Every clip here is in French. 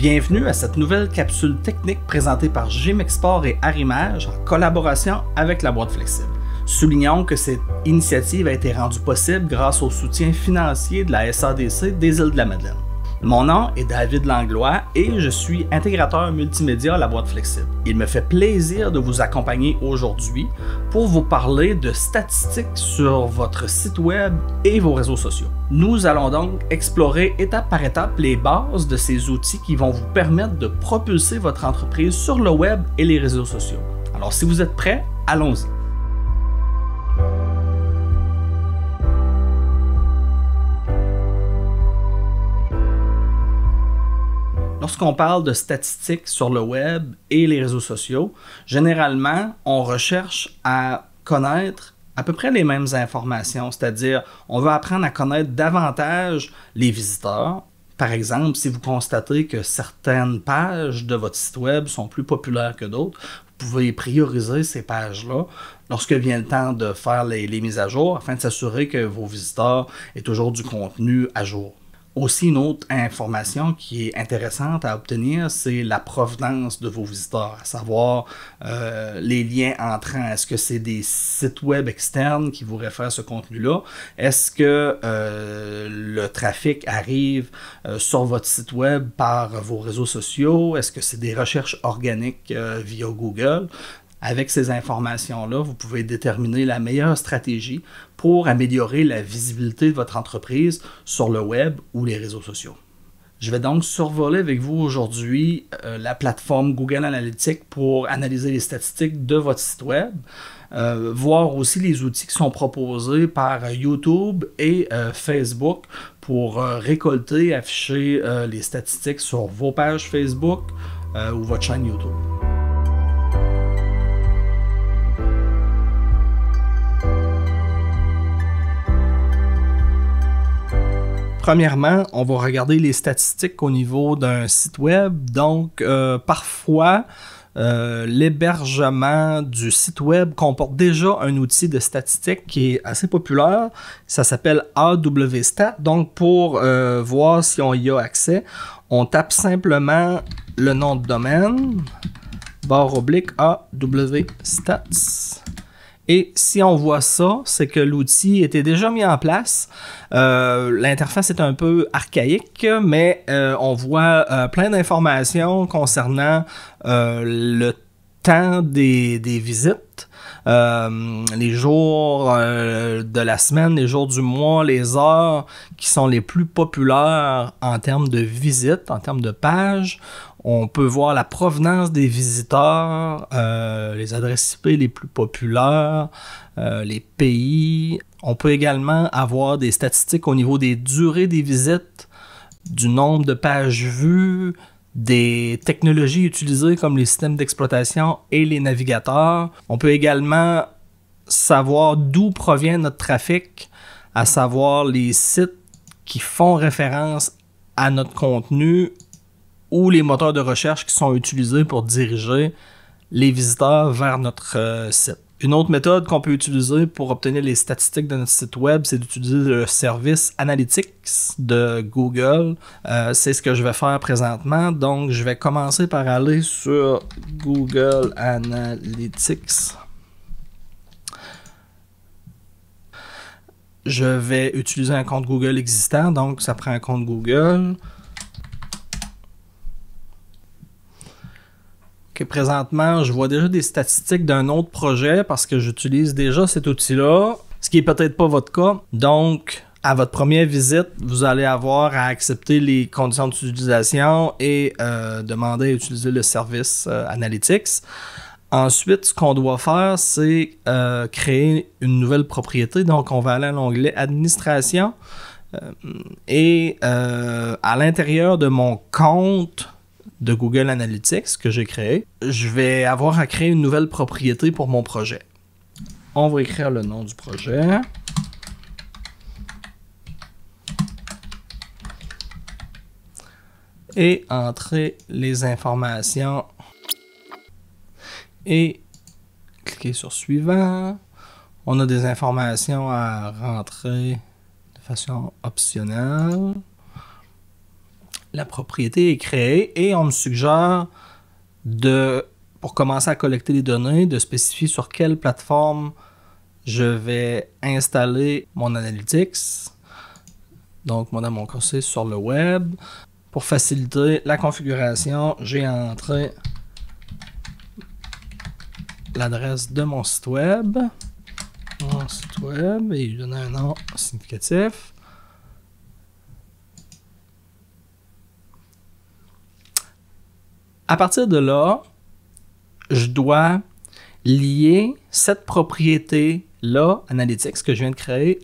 Bienvenue à cette nouvelle capsule technique présentée par Gimexport et Arimage en collaboration avec la boîte flexible. Soulignons que cette initiative a été rendue possible grâce au soutien financier de la SADC des îles de la Madeleine. Mon nom est David Langlois et je suis intégrateur multimédia à la boîte flexible. Il me fait plaisir de vous accompagner aujourd'hui pour vous parler de statistiques sur votre site web et vos réseaux sociaux. Nous allons donc explorer étape par étape les bases de ces outils qui vont vous permettre de propulser votre entreprise sur le web et les réseaux sociaux. Alors si vous êtes prêts, allons-y. on parle de statistiques sur le web et les réseaux sociaux, généralement, on recherche à connaître à peu près les mêmes informations, c'est-à-dire on veut apprendre à connaître davantage les visiteurs. Par exemple, si vous constatez que certaines pages de votre site web sont plus populaires que d'autres, vous pouvez prioriser ces pages-là lorsque vient le temps de faire les mises à jour afin de s'assurer que vos visiteurs aient toujours du contenu à jour. Aussi, une autre information qui est intéressante à obtenir, c'est la provenance de vos visiteurs, à savoir euh, les liens entrants. Est-ce que c'est des sites web externes qui vous réfèrent ce contenu-là? Est-ce que euh, le trafic arrive euh, sur votre site web par vos réseaux sociaux? Est-ce que c'est des recherches organiques via Google? Avec ces informations-là, vous pouvez déterminer la meilleure stratégie pour améliorer la visibilité de votre entreprise sur le web ou les réseaux sociaux. Je vais donc survoler avec vous aujourd'hui euh, la plateforme Google Analytics pour analyser les statistiques de votre site web, euh, voir aussi les outils qui sont proposés par YouTube et euh, Facebook pour récolter et afficher les statistiques sur vos pages Facebook ou votre chaîne YouTube. premièrement, on va regarder les statistiques au niveau d'un site web. Donc, euh, parfois, euh, l'hébergement du site web comporte déjà un outil de statistiques qui est assez populaire. Ça s'appelle awstats ». Donc, pour euh, voir si on y a accès, on tape simplement le nom de domaine, barre oblique AWStats. Et si on voit ça, c'est que l'outil était déjà mis en place. Euh, l'interface est un peu archaïque, mais euh, on voit euh, plein d'informations concernant le temps des, visites. les jours de la semaine, les jours du mois, les heures qui sont les plus populaires en termes de visites, en termes de pages. On peut voir la provenance des visiteurs, euh, les adresses IP les plus populaires, euh, les pays. On peut également avoir des statistiques au niveau des durées des visites, du nombre de pages vues, des technologies utilisées comme les systèmes d'exploitation et les navigateurs. On peut également savoir d'où provient notre trafic, à savoir les sites qui font référence à notre contenu ou les moteurs de recherche qui sont utilisés pour diriger les visiteurs vers notre euh, site. Une autre méthode qu'on peut utiliser pour obtenir les statistiques de notre site web, c'est d'utiliser le service Analytics de Google. Euh, c'est ce que je vais faire présentement. Donc, je vais commencer par aller sur Google Analytics. Je vais utiliser un compte Google existant, donc ça prend un compte Google. présentement, je vois déjà des statistiques d'un autre projet parce que j'utilise déjà cet outil-là, ce qui n'est peut-être pas votre cas. Donc, à votre première visite, vous allez avoir à accepter les conditions d'utilisation et euh, demander à utiliser le service euh, Analytics. Ensuite, ce qu'on doit faire, c'est euh, créer une nouvelle propriété. Donc, on va aller à l'onglet Administration. et à l'intérieur de mon compte, de Google Analytics que j'ai créé, je vais avoir à créer une nouvelle propriété pour mon projet. On va écrire le nom du projet. Et entrer les informations. Et cliquer sur suivant. On a des informations à rentrer de façon optionnelle la propriété est créée et on me suggère de, pour commencer à collecter les données, de spécifier sur quelle plateforme je vais installer mon analytics. Donc, mon mon conseil sur le web. Pour faciliter la configuration, j'ai entré l'adresse de mon site web. Mon site web et lui donner un nom significatif. à partir de là, je dois lier cette propriété-là, Analytics, que je viens de créer,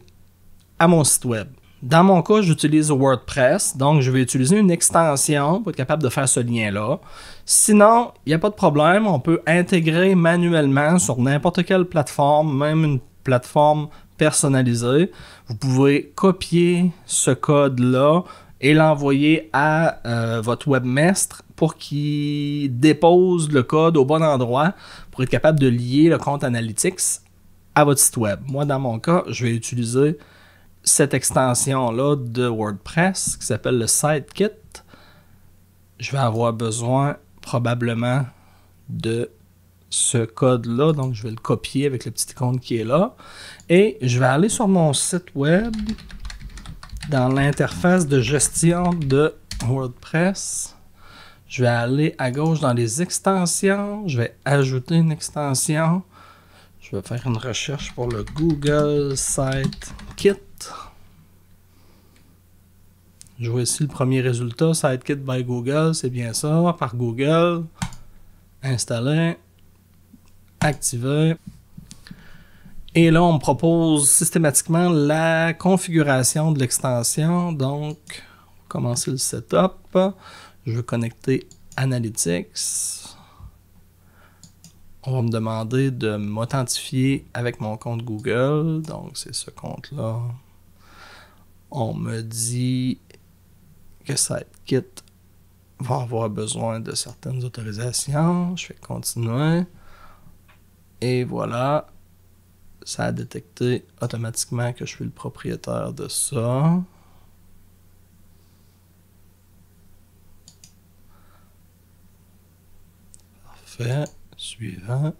à mon site web. Dans mon cas, j'utilise WordPress, donc je vais utiliser une extension pour être capable de faire ce lien-là. Sinon, il n'y a pas de problème, on peut intégrer manuellement sur n'importe quelle plateforme, même une plateforme personnalisée. Vous pouvez copier ce code-là, et l'envoyer à euh, votre webmestre pour qu'il dépose le code au bon endroit pour être capable de lier le compte Analytics à votre site web. Moi, dans mon cas, je vais utiliser cette extension-là de WordPress qui s'appelle le sitekit. Je vais avoir besoin probablement de ce code-là. Donc, je vais le copier avec le petit icône qui est là. Et je vais aller sur mon site web dans l'interface de gestion de WordPress, je vais aller à gauche dans les extensions, je vais ajouter une extension, je vais faire une recherche pour le Google Site Kit. Je vois ici le premier résultat, Kit by Google, c'est bien ça, par Google, installer, activer. Et là, on me propose systématiquement la configuration de l'extension. Donc, commencer le setup. Je veux connecter Analytics. On va me demander de m'authentifier avec mon compte Google. Donc, c'est ce compte-là. On me dit que SiteKit va avoir besoin de certaines autorisations. Je vais continuer. Et voilà, ça a détecté automatiquement que je suis le propriétaire de ça. Parfait. Suivant.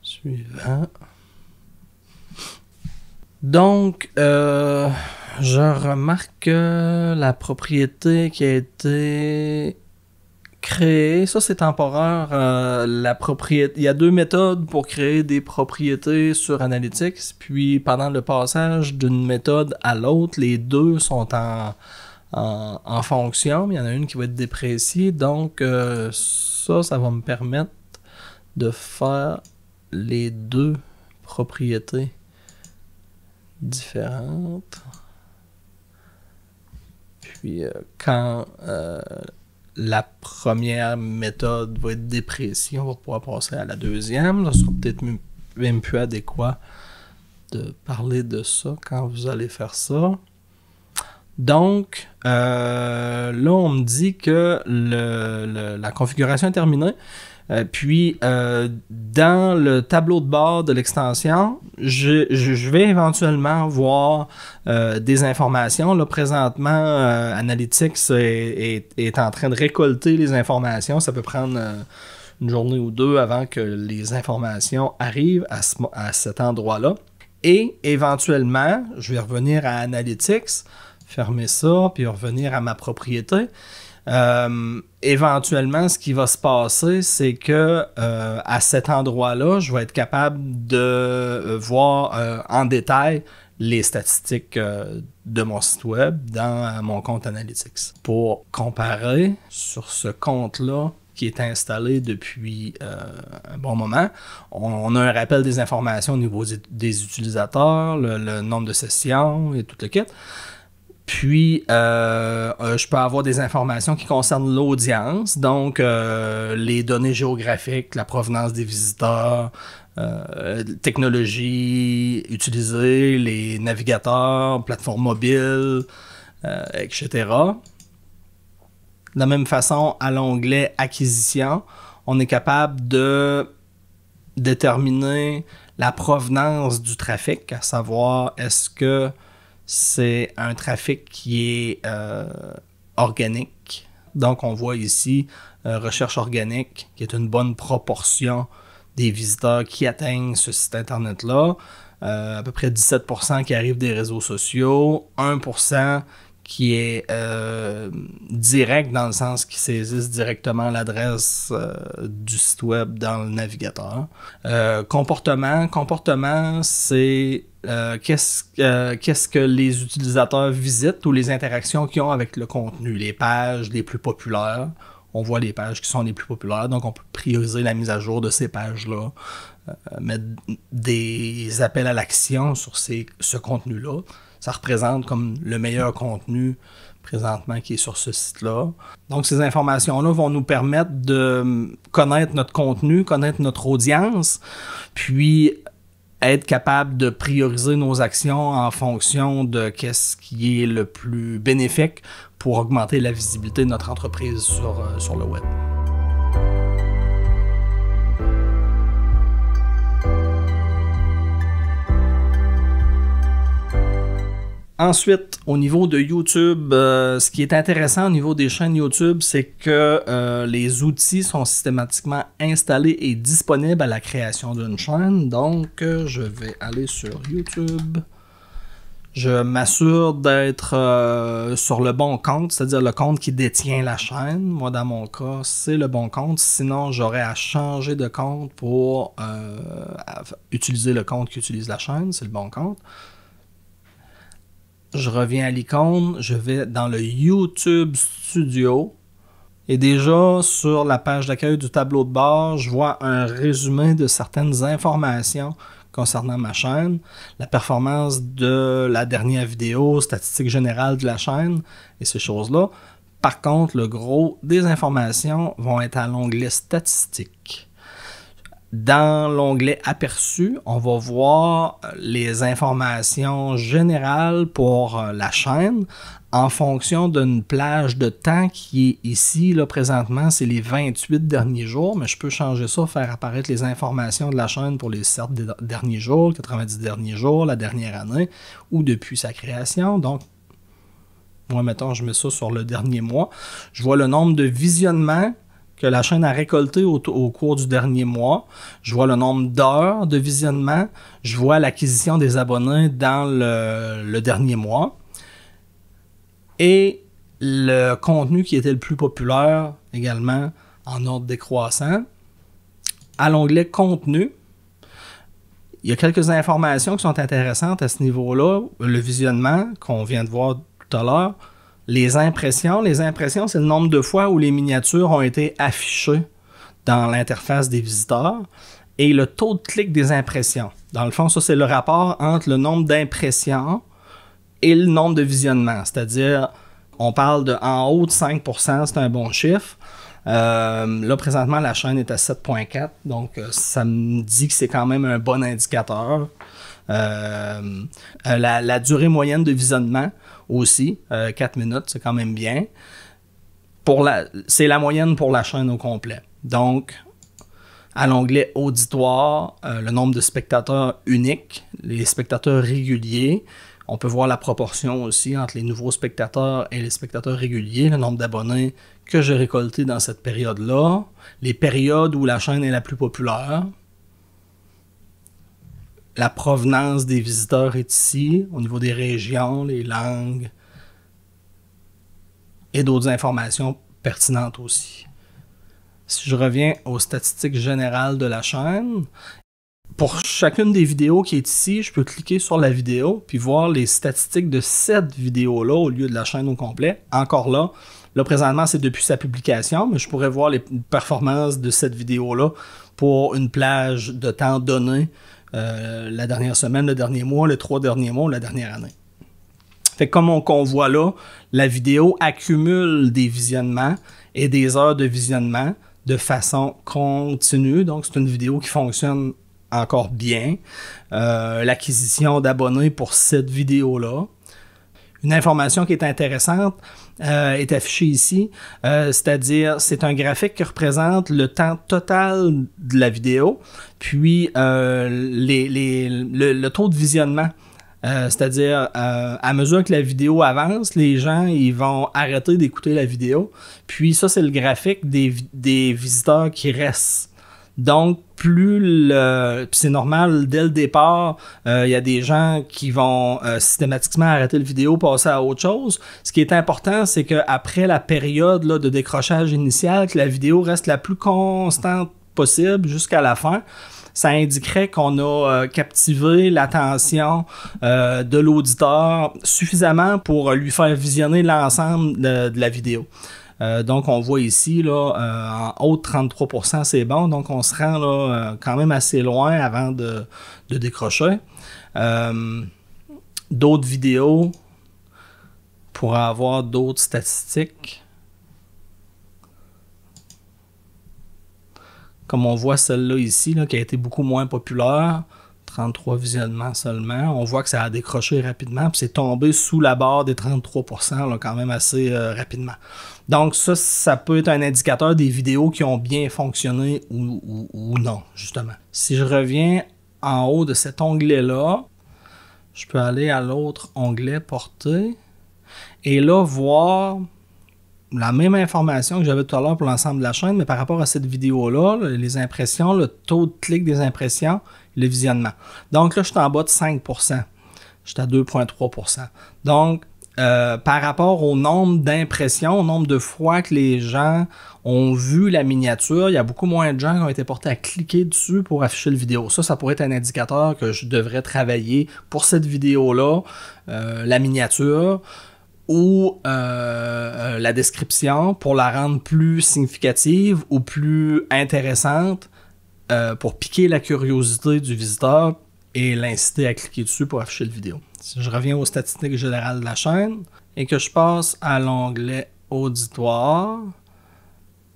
Suivant. Donc, euh, je remarque que la propriété qui a été créer, ça c'est temporaire, euh, la propriété. Il y a deux méthodes pour créer des propriétés sur Analytics, puis pendant le passage d'une méthode à l'autre, les deux sont en, en, fonction, mais il y en a une qui va être dépréciée, donc euh, ça, ça va me permettre de faire les deux propriétés différentes. Puis euh, quand la première méthode va être dépréciée, on va pouvoir passer à la deuxième. Ce sera peut-être même plus adéquat de parler de ça quand vous allez faire ça. Donc, euh, là, on me dit que la configuration est terminée. Euh, puis, euh, dans le tableau de bord de l'extension, je, vais éventuellement voir euh, des informations. Là, présentement, Analytics est, en train de récolter les informations. Ça peut prendre une journée ou deux avant que les informations arrivent à cet endroit-là. Et éventuellement, je vais revenir à Analytics, fermer ça, puis revenir à ma propriété. Euh, éventuellement, ce qui va se passer, c'est que euh, à cet endroit-là, je vais être capable de euh, voir euh, en détail les statistiques de mon site web dans mon compte Analytics pour comparer sur ce compte-là qui est installé depuis euh, un bon moment. On, a un rappel des informations au niveau des utilisateurs, le, le nombre de sessions et tout le kit. Puis, euh, euh, je peux avoir des informations qui concernent l'audience, donc euh, les données géographiques, la provenance des visiteurs, technologies utilisées, les navigateurs, plateformes mobiles, etc. De la même façon, à l'onglet Acquisition, on est capable de déterminer la provenance du trafic, à savoir est-ce que c'est un trafic qui est euh, organique. Donc, on voit ici euh, recherche organique, qui est une bonne proportion des visiteurs qui atteignent ce site Internet-là. Euh, à peu près 17% qui arrivent des réseaux sociaux, 1% qui est direct dans le sens qu'ils saisissent directement l'adresse du site web dans le navigateur. comportement, comportement, c'est euh, qu'est-ce euh, quest que les utilisateurs visitent ou les interactions qu'ils ont avec le contenu, les pages les plus populaires. On voit les pages qui sont les plus populaires, donc on peut prioriser la mise à jour de ces pages-là, euh, mettre des appels à l'action sur ce contenu-là. Ça représente comme le meilleur contenu présentement qui est sur ce site-là. Donc ces informations-là vont nous permettre de connaître notre contenu, connaître notre audience, puis être capable de prioriser nos actions en fonction de qu'est-ce qui est le plus bénéfique pour augmenter la visibilité de notre entreprise sur, euh, sur le web. Ensuite, au niveau de YouTube, euh, ce qui est intéressant au niveau des chaînes YouTube, c'est que euh, les outils sont systématiquement installés et disponibles à la création d'une chaîne. Donc, euh, je vais aller sur YouTube. Je m'assure d'être sur le bon compte, c'est-à-dire le compte qui détient la chaîne. Moi, dans mon cas, c'est le bon compte. Sinon, j'aurais à changer de compte pour utiliser le compte qui utilise la chaîne. C'est le bon compte je reviens à l'icône, je vais dans le YouTube Studio. Et déjà, sur la page d'accueil du tableau de bord, je vois un résumé de certaines informations concernant ma chaîne, la performance de la dernière vidéo, statistiques générales de la chaîne et ces choses-là. Par contre, le gros des informations vont être à l'onglet statistiques. Dans l'onglet Aperçu, on va voir euh, les informations générales pour euh, la chaîne en fonction d'une plage de temps qui est ici. Là, présentement, c'est les 28 derniers jours, mais je peux changer ça, faire apparaître les informations de la chaîne pour les 7 derniers jours, 90 derniers jours, la dernière année ou depuis sa création. Donc, moi, mettons, je mets ça sur le dernier mois. Je vois le nombre de visionnements que la chaîne a récolté au, cours du dernier mois. Je vois le nombre d'heures de visionnement. Je vois l'acquisition des abonnés dans le, dernier mois. Et le contenu qui était le plus populaire également en ordre décroissant. À l'onglet contenu, il y a quelques informations qui sont intéressantes à ce niveau-là. Le visionnement qu'on vient de voir tout à l'heure les impressions, les impressions, c'est le nombre de fois où les miniatures ont été affichées dans l'interface des visiteurs et le taux de clic des impressions. Dans le fond, ça, c'est le rapport entre le nombre d'impressions et le nombre de visionnements. C'est-à-dire, on parle de en haut de 5 c'est un bon chiffre. Euh, là, présentement, la chaîne est à 7.4, donc euh, ça me dit que c'est quand même un bon indicateur. Euh, la, durée moyenne de visionnement, aussi. 4 euh, minutes, c'est quand même bien. Pour c'est la moyenne pour la chaîne au complet. Donc, à l'onglet auditoire, euh, le nombre de spectateurs uniques, les spectateurs réguliers. On peut voir la proportion aussi entre les nouveaux spectateurs et les spectateurs réguliers, le nombre d'abonnés que j'ai récolté dans cette période-là, les périodes où la chaîne est la plus populaire, la provenance des visiteurs est ici, au niveau des régions, les langues et d'autres informations pertinentes aussi. Si je reviens aux statistiques générales de la chaîne, pour chacune des vidéos qui est ici, je peux cliquer sur la vidéo puis voir les statistiques de cette vidéo-là au lieu de la chaîne au complet. Encore là, là présentement c'est depuis sa publication, mais je pourrais voir les performances de cette vidéo-là pour une plage de temps donné euh, la dernière semaine, le dernier mois, les trois derniers mois, la dernière année. Fait comme on, voit là, la vidéo accumule des visionnements et des heures de visionnement de façon continue. Donc, c'est une vidéo qui fonctionne encore bien. Euh, l'acquisition d'abonnés pour cette vidéo-là, une information qui est intéressante euh, est affichée ici, euh, c'est-à-dire c'est un graphique qui représente le temps total de la vidéo, puis euh, le, taux de visionnement. c'est-à-dire, à mesure que la vidéo avance, les gens ils vont arrêter d'écouter la vidéo. Puis ça, c'est le graphique des visiteurs qui restent donc, plus le... c'est normal, dès le départ, euh, il y a des gens qui vont euh, systématiquement arrêter le vidéo, passer à autre chose. Ce qui est important, c'est qu'après la période de décrochage initial, que la vidéo reste la plus constante possible jusqu'à la fin ça indiquerait qu'on a euh, captivé l'attention de l'auditeur suffisamment pour lui faire visionner l'ensemble de, la vidéo. Euh, donc, on voit ici, euh, en haut 33 c'est bon. Donc, on se rend euh, quand même assez loin avant de, décrocher. d'autres vidéos pour avoir d'autres statistiques. Comme on voit celle-là ici, qui a été beaucoup moins populaire. 33 visionnements seulement. On voit que ça a décroché rapidement, puis c'est tombé sous la barre des 33 quand même assez euh, rapidement. Donc ça, ça peut être un indicateur des vidéos qui ont bien fonctionné ou, non, justement. Si je reviens en haut de cet onglet-là, je peux aller à l'autre onglet porté et là voir la même information que j'avais tout à l'heure pour l'ensemble de la chaîne, mais par rapport à cette vidéo-là, les impressions, le taux de clic des impressions le visionnement. Donc là, je suis en bas de 5 Je suis à 2,3 Donc, euh, par rapport au nombre d'impressions, au nombre de fois que les gens ont vu la miniature, il y a beaucoup moins de gens qui ont été portés à cliquer dessus pour afficher la vidéo. Ça, ça pourrait être un indicateur que je devrais travailler pour cette vidéo-là, euh, la miniature ou euh, la description pour la rendre plus significative ou plus intéressante euh, pour piquer la curiosité du visiteur et l'inciter à cliquer dessus pour afficher la vidéo. Si je reviens aux statistiques générales de la chaîne et que je passe à l'onglet auditoire,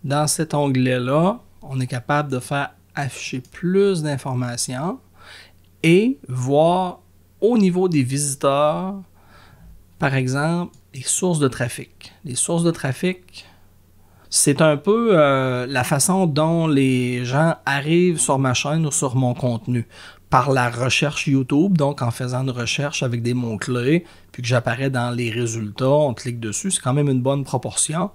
dans cet onglet-là, on est capable de faire afficher plus d'informations et voir au niveau des visiteurs, par exemple, les sources de trafic. Les sources de trafic, c'est un peu euh, la façon dont les gens arrivent sur ma chaîne ou sur mon contenu par la recherche YouTube, donc en faisant une recherche avec des mots-clés, puis que j'apparais dans les résultats, on clique dessus, c'est quand même une bonne proportion.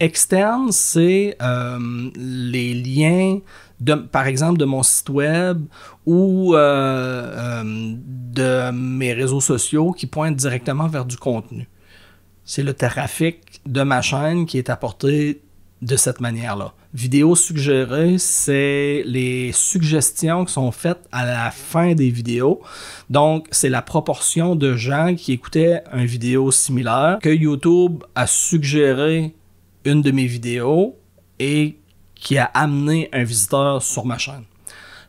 Externe, c'est euh, les liens, de, par exemple, de mon site web ou euh, de mes réseaux sociaux qui pointent directement vers du contenu. C'est le trafic de ma chaîne qui est apporté de cette manière-là. Vidéo suggérée, c'est les suggestions qui sont faites à la fin des vidéos. Donc, c'est la proportion de gens qui écoutaient une vidéo similaire que YouTube a suggéré une de mes vidéos et qui a amené un visiteur sur ma chaîne.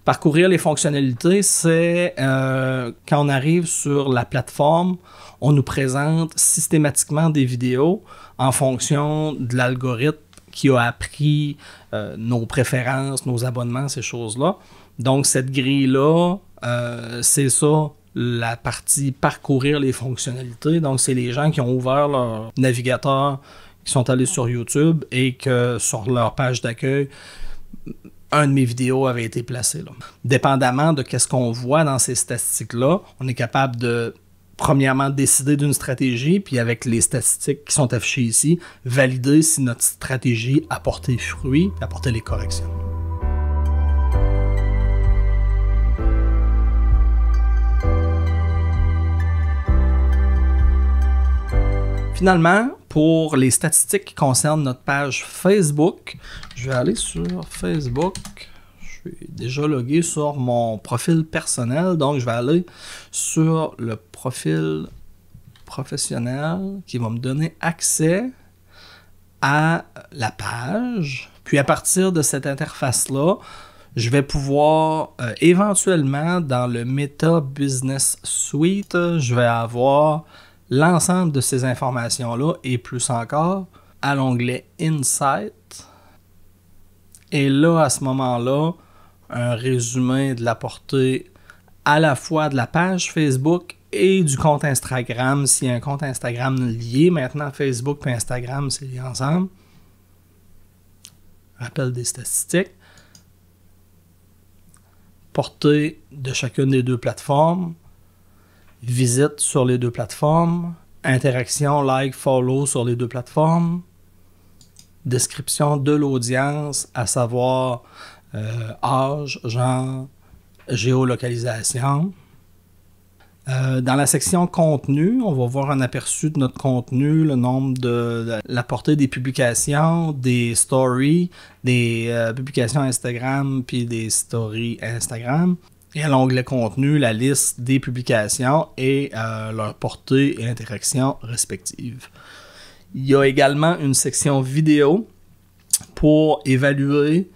Parcourir les fonctionnalités, c'est euh, quand on arrive sur la plateforme, on nous présente systématiquement des vidéos en fonction de l'algorithme qui a appris euh, nos préférences, nos abonnements, ces choses-là. Donc, cette grille-là, euh, c'est ça, la partie parcourir les fonctionnalités. Donc, c'est les gens qui ont ouvert leur navigateur, qui sont allés sur YouTube et que sur leur page d'accueil, un de mes vidéos avait été placé. Là. Dépendamment de ce qu'on voit dans ces statistiques-là, on est capable de premièrement décider d'une stratégie, puis avec les statistiques qui sont affichées ici, valider si notre stratégie a porté fruit, apporter les corrections. Finalement, pour les statistiques qui concernent notre page Facebook, je vais aller sur Facebook suis déjà logué sur mon profil personnel, donc je vais aller sur le profil professionnel qui va me donner accès à la page. Puis à partir de cette interface-là, je vais pouvoir euh, éventuellement dans le Meta Business Suite, je vais avoir l'ensemble de ces informations-là et plus encore à l'onglet Insight. Et là, à ce moment-là, un résumé de la portée à la fois de la page Facebook et du compte Instagram, si un compte Instagram lié. Maintenant, Facebook et Instagram, c'est lié ensemble. Rappel des statistiques. Portée de chacune des deux plateformes. Visite sur les deux plateformes. Interaction, like, follow sur les deux plateformes. Description de l'audience, à savoir euh, âge, genre, géolocalisation. Euh, dans la section contenu, on va voir un aperçu de notre contenu, le nombre de, la portée des publications, des stories, des euh, publications Instagram puis des stories Instagram. Et à l'onglet contenu, la liste des publications et leur portée et interaction respectives. Il y a également une section vidéo pour évaluer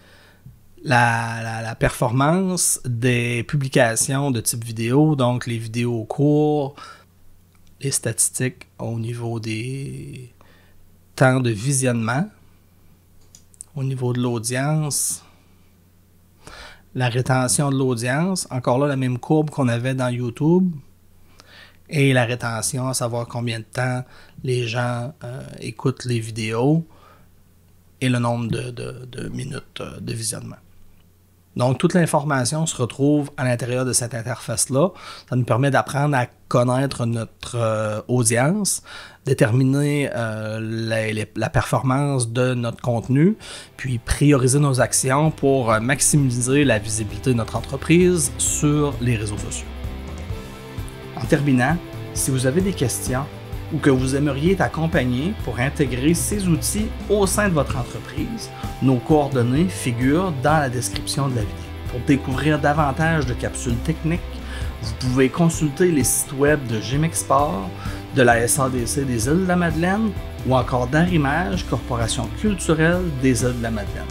la, performance des publications de type vidéo, donc les vidéos courtes, les statistiques au niveau des temps de visionnement, au niveau de l'audience, la rétention de l'audience, encore là la même courbe qu'on avait dans YouTube, et la rétention, à savoir combien de temps les gens euh, écoutent les vidéos et le nombre de minutes euh, de visionnement. Donc, toute l'information se retrouve à l'intérieur de cette interface-là. Ça nous permet d'apprendre à connaître notre euh, audience, déterminer euh, la, performance de notre contenu, puis prioriser nos actions pour euh, maximiser la visibilité de notre entreprise sur les réseaux sociaux. En terminant, si vous avez des questions, ou que vous aimeriez accompagner pour intégrer ces outils au sein de votre entreprise, nos coordonnées figurent dans la description de la vidéo. Pour découvrir davantage de capsules techniques, vous pouvez consulter les sites web de Gimexport, de la SADC des îles de la Madeleine ou encore d'Arimage, Corporation culturelle des îles de la Madeleine.